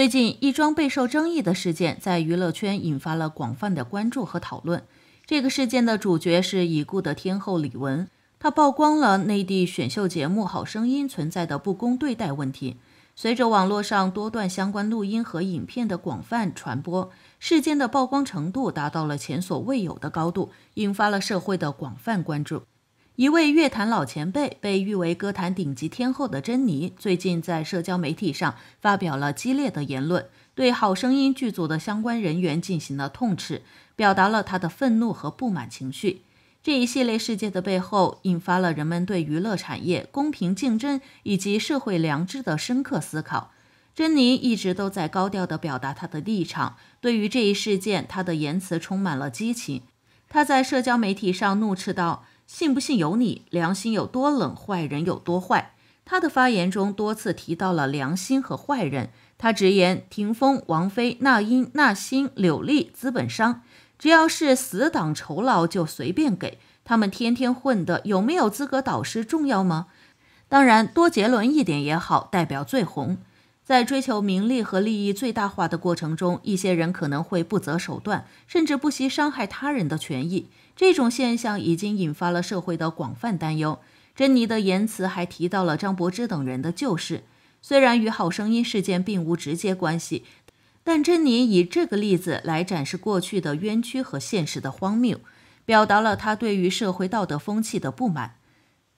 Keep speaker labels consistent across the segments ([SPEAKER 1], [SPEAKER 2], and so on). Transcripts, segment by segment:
[SPEAKER 1] 最近一桩备受争议的事件在娱乐圈引发了广泛的关注和讨论。这个事件的主角是已故的天后李玟，她曝光了内地选秀节目《好声音》存在的不公对待问题。随着网络上多段相关录音和影片的广泛传播，事件的曝光程度达到了前所未有的高度，引发了社会的广泛关注。一位乐坛老前辈，被誉为歌坛顶级天后的珍妮，最近在社交媒体上发表了激烈的言论，对《好声音》剧组的相关人员进行了痛斥，表达了他的愤怒和不满情绪。这一系列事件的背后，引发了人们对娱乐产业公平竞争以及社会良知的深刻思考。珍妮一直都在高调地表达她的立场，对于这一事件，她的言辞充满了激情。她在社交媒体上怒斥道。信不信由你，良心有多冷，坏人有多坏。他的发言中多次提到了良心和坏人。他直言：霆锋、王菲、那英、那新、柳丽、资本商，只要是死党，酬劳就随便给他们。天天混的，有没有资格导师重要吗？当然，多杰伦一点也好，代表最红。在追求名利和利益最大化的过程中，一些人可能会不择手段，甚至不惜伤害他人的权益。这种现象已经引发了社会的广泛担忧。珍妮的言辞还提到了张柏芝等人的旧事，虽然与好声音事件并无直接关系，但珍妮以这个例子来展示过去的冤屈和现实的荒谬，表达了她对于社会道德风气的不满。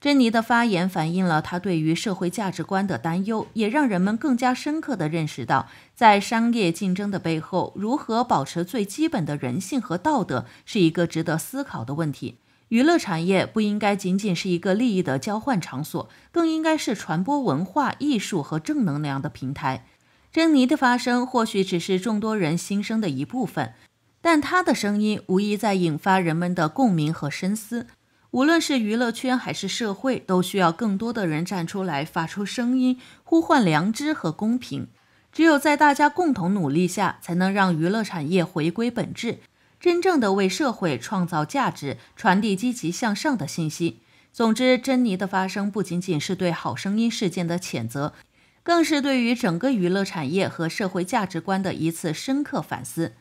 [SPEAKER 1] 珍妮的发言反映了她对于社会价值观的担忧，也让人们更加深刻地认识到，在商业竞争的背后，如何保持最基本的人性和道德是一个值得思考的问题。娱乐产业不应该仅仅是一个利益的交换场所，更应该是传播文化艺术和正能量的平台。珍妮的发声或许只是众多人心声的一部分，但她的声音无疑在引发人们的共鸣和深思。无论是娱乐圈还是社会，都需要更多的人站出来发出声音，呼唤良知和公平。只有在大家共同努力下，才能让娱乐产业回归本质，真正的为社会创造价值，传递积极向上的信息。总之，珍妮的发声不仅仅是对好声音事件的谴责，更是对于整个娱乐产业和社会价值观的一次深刻反思。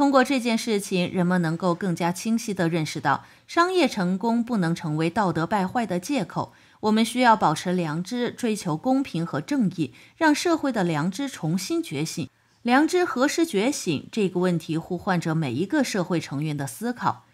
[SPEAKER 1] 通过这件事情，人们能够更加清晰地认识到，商业成功不能成为道德败坏的借口。我们需要保持良知，追求公平和正义，让社会的良知重新觉醒。良知何时觉醒这个问题，呼唤着每一个社会成员的思考。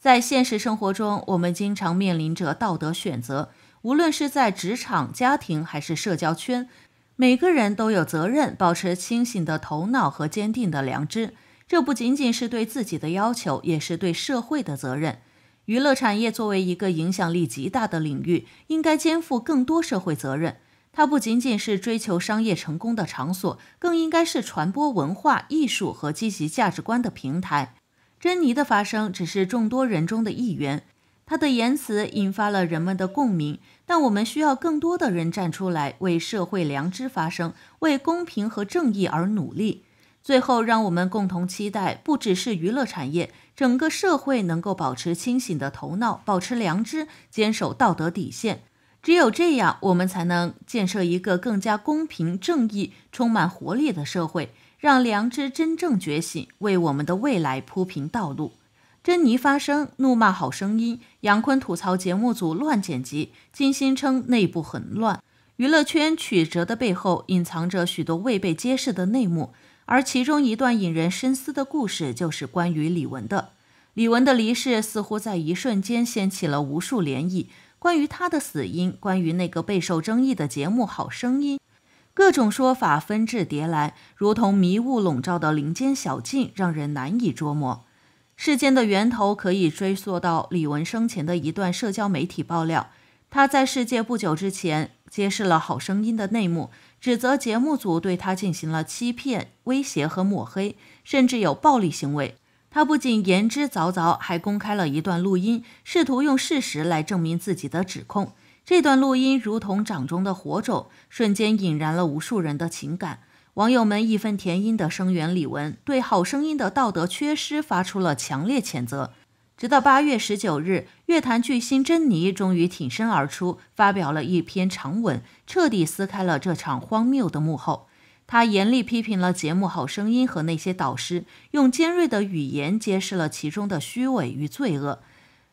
[SPEAKER 1] 在现实生活中，我们经常面临着道德选择，无论是在职场、家庭还是社交圈，每个人都有责任保持清醒的头脑和坚定的良知。这不仅仅是对自己的要求，也是对社会的责任。娱乐产业作为一个影响力极大的领域，应该肩负更多社会责任。它不仅仅是追求商业成功的场所，更应该是传播文化艺术和积极价值观的平台。珍妮的发声只是众多人中的一员，她的言辞引发了人们的共鸣。但我们需要更多的人站出来，为社会良知发声，为公平和正义而努力。最后，让我们共同期待，不只是娱乐产业，整个社会能够保持清醒的头脑，保持良知，坚守道德底线。只有这样，我们才能建设一个更加公平、正义、充满活力的社会，让良知真正觉醒，为我们的未来铺平道路。珍妮发声怒骂《好声音》，杨坤吐槽节目组乱剪辑，金星称内部很乱。娱乐圈曲折的背后，隐藏着许多未被揭示的内幕。而其中一段引人深思的故事，就是关于李玟的。李玟的离世似乎在一瞬间掀起了无数涟漪。关于她的死因，关于那个备受争议的节目《好声音》，各种说法纷至沓来，如同迷雾笼罩的林间小径，让人难以捉摸。事件的源头可以追溯到李玟生前的一段社交媒体爆料，她在世界不久之前揭示了《好声音》的内幕。指责节目组对他进行了欺骗、威胁和抹黑，甚至有暴力行为。他不仅言之凿凿，还公开了一段录音，试图用事实来证明自己的指控。这段录音如同掌中的火种，瞬间引燃了无数人的情感。网友们义愤填膺的声援李玟，对《好声音》的道德缺失发出了强烈谴责。直到八月十九日，乐坛巨星珍妮终于挺身而出，发表了一篇长文，彻底撕开了这场荒谬的幕后。她严厉批评了节目《好声音》和那些导师，用尖锐的语言揭示了其中的虚伪与罪恶。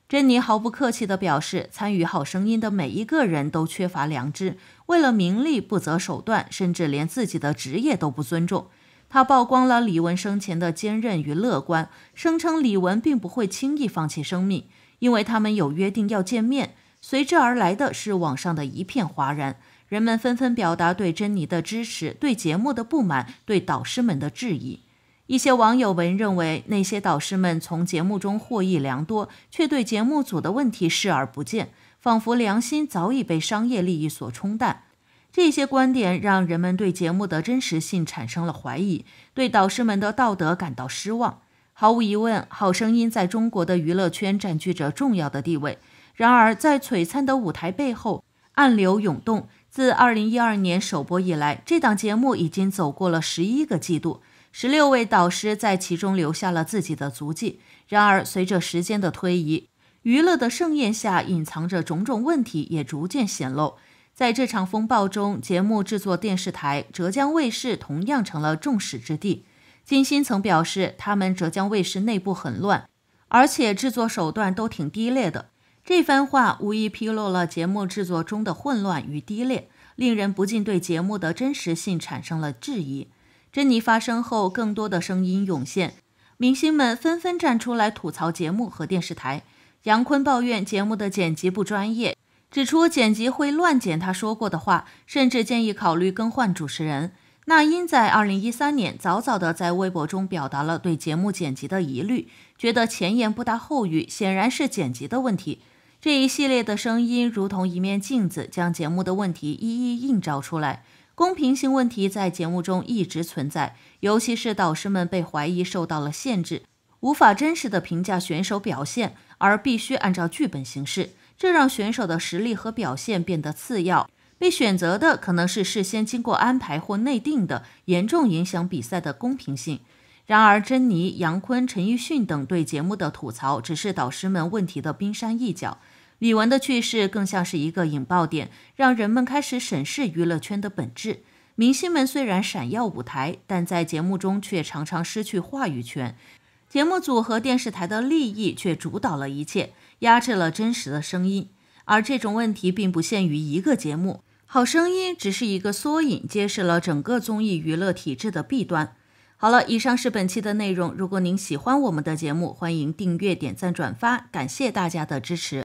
[SPEAKER 1] 珍妮毫不客气地表示，参与《好声音》的每一个人都缺乏良知，为了名利不择手段，甚至连自己的职业都不尊重。他曝光了李玟生前的坚韧与乐观，声称李玟并不会轻易放弃生命，因为他们有约定要见面。随之而来的是网上的一片哗然，人们纷纷表达对珍妮的支持，对节目的不满，对导师们的质疑。一些网友认为，那些导师们从节目中获益良多，却对节目组的问题视而不见，仿佛良心早已被商业利益所冲淡。这些观点让人们对节目的真实性产生了怀疑，对导师们的道德感到失望。毫无疑问，《好声音》在中国的娱乐圈占据着重要的地位。然而，在璀璨的舞台背后，暗流涌动。自2012年首播以来，这档节目已经走过了十一个季度，十六位导师在其中留下了自己的足迹。然而，随着时间的推移，娱乐的盛宴下隐藏着种种问题，也逐渐显露。在这场风暴中，节目制作电视台浙江卫视同样成了众矢之的。金星曾表示，他们浙江卫视内部很乱，而且制作手段都挺低劣的。这番话无疑披露了节目制作中的混乱与低劣，令人不禁对节目的真实性产生了质疑。珍妮发声后，更多的声音涌现，明星们纷纷站出来吐槽节目和电视台。杨坤抱怨节目的剪辑不专业。指出剪辑会乱剪，他说过的话，甚至建议考虑更换主持人。那英在二零一三年早早地在微博中表达了对节目剪辑的疑虑，觉得前言不搭后语，显然是剪辑的问题。这一系列的声音如同一面镜子，将节目的问题一一映照出来。公平性问题在节目中一直存在，尤其是导师们被怀疑受到了限制，无法真实的评价选手表现，而必须按照剧本行事。这让选手的实力和表现变得次要，被选择的可能是事先经过安排或内定的，严重影响比赛的公平性。然而，珍妮、杨坤、陈奕迅等对节目的吐槽只是导师们问题的冰山一角。李玟的去世更像是一个引爆点，让人们开始审视娱乐圈的本质。明星们虽然闪耀舞台，但在节目中却常常失去话语权，节目组和电视台的利益却主导了一切。压制了真实的声音，而这种问题并不限于一个节目，《好声音》只是一个缩影，揭示了整个综艺娱乐体制的弊端。好了，以上是本期的内容。如果您喜欢我们的节目，欢迎订阅、点赞、转发，感谢大家的支持。